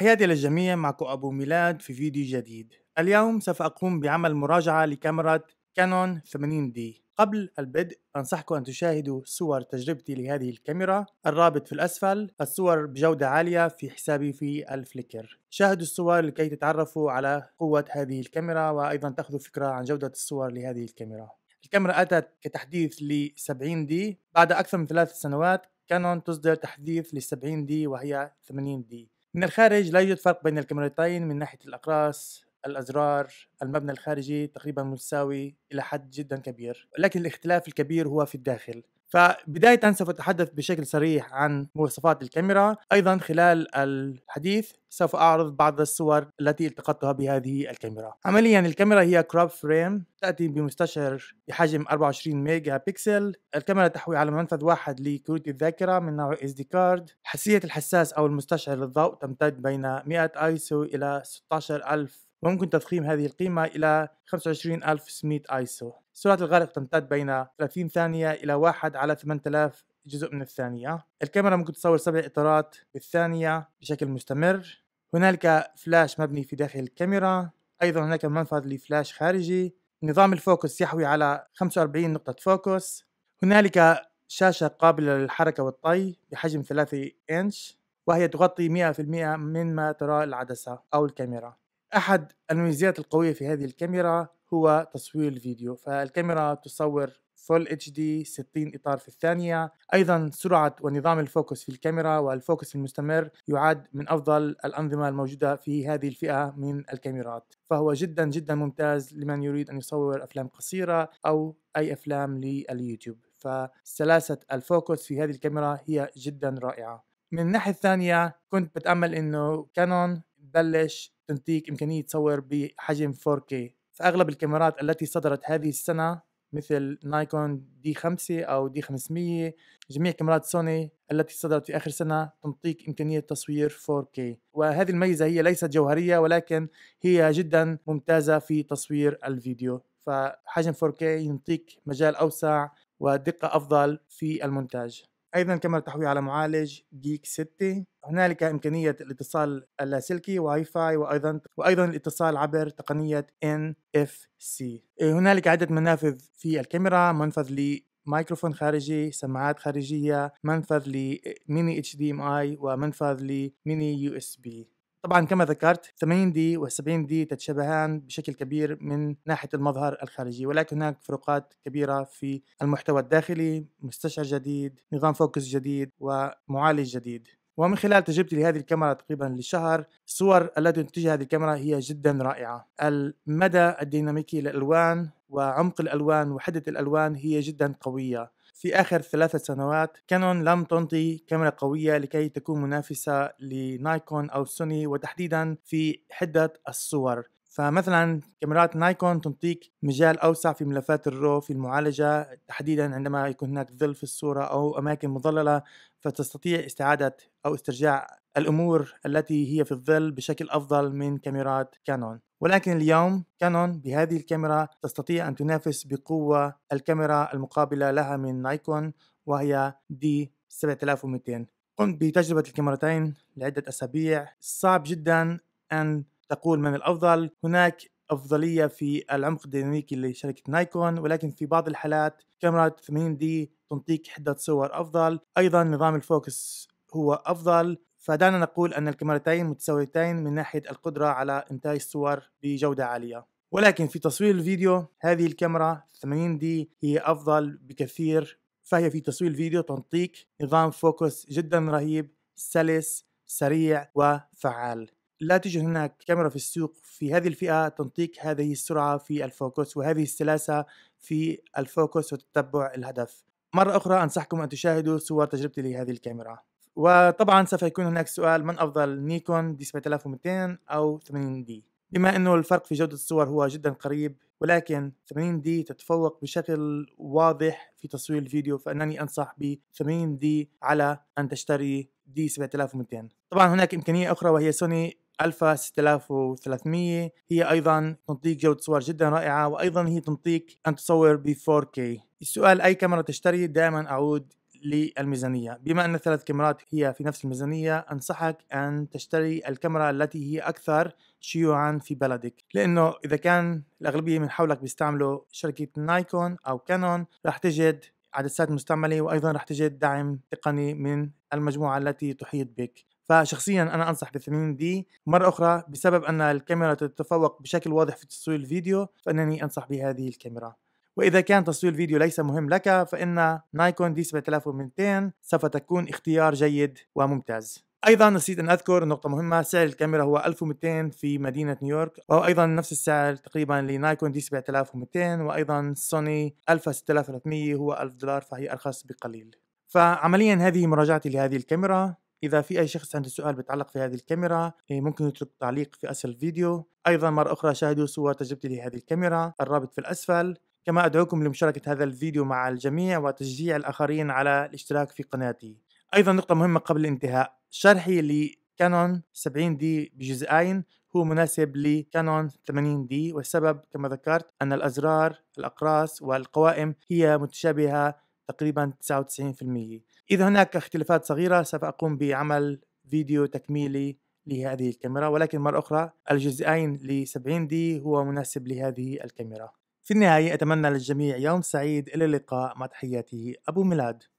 تحياتي للجميع معكم أبو ميلاد في فيديو جديد اليوم سوف أقوم بعمل مراجعة لكاميرا كانون 80D قبل البدء أنصحكم أن تشاهدوا صور تجربتي لهذه الكاميرا الرابط في الأسفل الصور بجودة عالية في حسابي في الفليكر شاهدوا الصور لكي تتعرفوا على قوة هذه الكاميرا وأيضا تأخذوا فكرة عن جودة الصور لهذه الكاميرا الكاميرا أتت كتحديث ل 70D بعد أكثر من ثلاث سنوات كانون تصدر تحديث ل 70D وهي 80D من الخارج لا يوجد فرق بين الكاميرتين من ناحية الأقراص الأزرار المبنى الخارجي تقريبا متساوي إلى حد جدا كبير لكن الاختلاف الكبير هو في الداخل فبداية سوف أتحدث بشكل صريح عن مواصفات الكاميرا أيضا خلال الحديث سوف أعرض بعض الصور التي التقطتها بهذه الكاميرا عمليا الكاميرا هي كروب فريم تأتي بمستشعر بحجم 24 ميجا بكسل الكاميرا تحوي على منفذ واحد لكروت الذاكرة من نوع اس دي كارد حساسية الحساس أو المستشعر للضوء تمتد بين 100 ايسو إلى 16000 ويمكن تضخيم هذه القيمة إلى 25600 ISO سرعة الغرق تمتد بين 30 ثانية إلى 1 على 8000 جزء من الثانية الكاميرا ممكن تصور سبع إطارات بالثانية بشكل مستمر هنالك فلاش مبني في داخل الكاميرا أيضا هناك منفذ لفلاش خارجي نظام الفوكس يحوي على 45 نقطة فوكس هنالك شاشة قابلة للحركة والطي بحجم 3 إنش وهي تغطي 100% مما تراه العدسة أو الكاميرا أحد الميزات القوية في هذه الكاميرا هو تصوير الفيديو فالكاميرا تصور فول اتش دي 60 اطار في الثانيه ايضا سرعه ونظام الفوكس في الكاميرا والفوكس المستمر يعد من افضل الانظمه الموجوده في هذه الفئه من الكاميرات فهو جدا جدا ممتاز لمن يريد ان يصور افلام قصيره او اي افلام لليوتيوب فسلاسه الفوكس في هذه الكاميرا هي جدا رائعه من الناحيه الثانيه كنت بتامل انه كانون بلش تنتيك إمكانية تصور بحجم 4K فأغلب الكاميرات التي صدرت هذه السنة مثل نايكون دي 5 أو دي 500 جميع كاميرات سوني التي صدرت في آخر سنة تنطيك إمكانية تصوير 4K وهذه الميزة هي ليست جوهرية ولكن هي جدا ممتازة في تصوير الفيديو فحجم 4K ينطيك مجال أوسع ودقة أفضل في المونتاج أيضا كما تحوي على معالج جيك 6 هنالك إمكانية الاتصال اللاسلكي واي فاي وأيضا وأيضا الاتصال عبر تقنية ان اف سي آه، هنالك عدة منافذ في الكاميرا منفذ مايكروفون خارجي سماعات خارجية منفذ لميني اتش دي ام اي ومنفذ لميني يو اس بي طبعا كما ذكرت 80 دي و 70 دي تتشابهان بشكل كبير من ناحية المظهر الخارجي ولكن هناك فروقات كبيرة في المحتوى الداخلي مستشعر جديد نظام فوكس جديد ومعالج جديد ومن خلال تجربتي لهذه الكاميرا تقريبا للشهر الصور التي تنتجها هذه الكاميرا هي جدا رائعة المدى الديناميكي للألوان وعمق الألوان وحدة الألوان هي جدا قوية في آخر ثلاثة سنوات كانون لم تنطي كاميرا قوية لكي تكون منافسة لنايكون أو سوني وتحديدا في حدة الصور فمثلا كاميرات نايكون تنطيك مجال اوسع في ملفات الرو في المعالجه تحديدا عندما يكون هناك ظل في الصوره او اماكن مظلله فتستطيع استعاده او استرجاع الأمور التي هي في الظل بشكل أفضل من كاميرات كانون ولكن اليوم كانون بهذه الكاميرا تستطيع أن تنافس بقوة الكاميرا المقابلة لها من نايكون وهي دي 7200 قمت بتجربة الكاميرتين لعدة أسابيع صعب جدا أن تقول من الأفضل هناك أفضلية في العمق الديناميكي لشركة نايكون ولكن في بعض الحالات كاميرا 80 دي تنطيك حدة صور أفضل أيضا نظام الفوكس هو أفضل فدعنا نقول أن الكاميرتين متساويتين من ناحية القدرة على إنتاج صور بجودة عالية ولكن في تصوير الفيديو هذه الكاميرا 80 دي هي أفضل بكثير فهي في تصوير الفيديو تنطيك نظام فوكس جدا رهيب سلس سريع وفعال لا توجد هناك كاميرا في السوق في هذه الفئة تنطيك هذه السرعة في الفوكس وهذه السلاسة في الفوكس وتتبع الهدف مرة أخرى أنصحكم أن تشاهدوا صور تجربتي لهذه الكاميرا وطبعا سوف يكون هناك سؤال من افضل نيكون دي 7200 او 80 دي بما انه الفرق في جودة الصور هو جدا قريب ولكن 80 دي تتفوق بشكل واضح في تصوير الفيديو فانني انصح ب 80 دي على ان تشتري دي 7200 طبعا هناك امكانية اخرى وهي سوني الفا 6300 هي ايضا تنطيك جوده صور جدا رائعه وايضا هي تنطيك ان تصور ب 4K السؤال اي كاميرا تشتري دائما اعود للميزانية بما أن الثلاث كاميرات هي في نفس الميزانية أنصحك أن تشتري الكاميرا التي هي أكثر شيوعا في بلدك لأنه إذا كان الأغلبية من حولك بيستعملوا شركة نايكون أو كانون راح تجد عدسات مستعملة وأيضا راح تجد دعم تقني من المجموعة التي تحيط بك فشخصيا انا انصح ب دي مره اخرى بسبب ان الكاميرا تتفوق بشكل واضح في تصوير الفيديو فانني انصح بهذه الكاميرا وإذا كان تصوير الفيديو ليس مهم لك فإن نايكون دي 7200 سوف تكون اختيار جيد وممتاز ايضا نسيت ان اذكر نقطه مهمه سعر الكاميرا هو 1200 في مدينه نيويورك وهو ايضا نفس السعر تقريبا لنايكون دي 7200 وايضا سوني الفا 6300 هو 1000 دولار فهي ارخص بقليل فعمليا هذه مراجعتي لهذه الكاميرا إذا في أي شخص عنده سؤال بيتعلق في هذه الكاميرا إيه، ممكن يترك تعليق في أسفل الفيديو أيضا مرة أخرى شاهدوا صور تجربتي لهذه الكاميرا الرابط في الأسفل كما أدعوكم لمشاركة هذا الفيديو مع الجميع وتشجيع الآخرين على الاشتراك في قناتي أيضا نقطة مهمة قبل الانتهاء شرحي لكانون 70 دي بجزئين هو مناسب لكانون 80 دي والسبب كما ذكرت أن الأزرار الأقراص والقوائم هي متشابهة تقريبا 99% إذا هناك اختلافات صغيرة سوف أقوم بعمل فيديو تكميلي لهذه الكاميرا ولكن مرة أخرى الجزئين ل 70 دي هو مناسب لهذه الكاميرا في النهاية أتمنى للجميع يوم سعيد إلى اللقاء مع تحياتي أبو ميلاد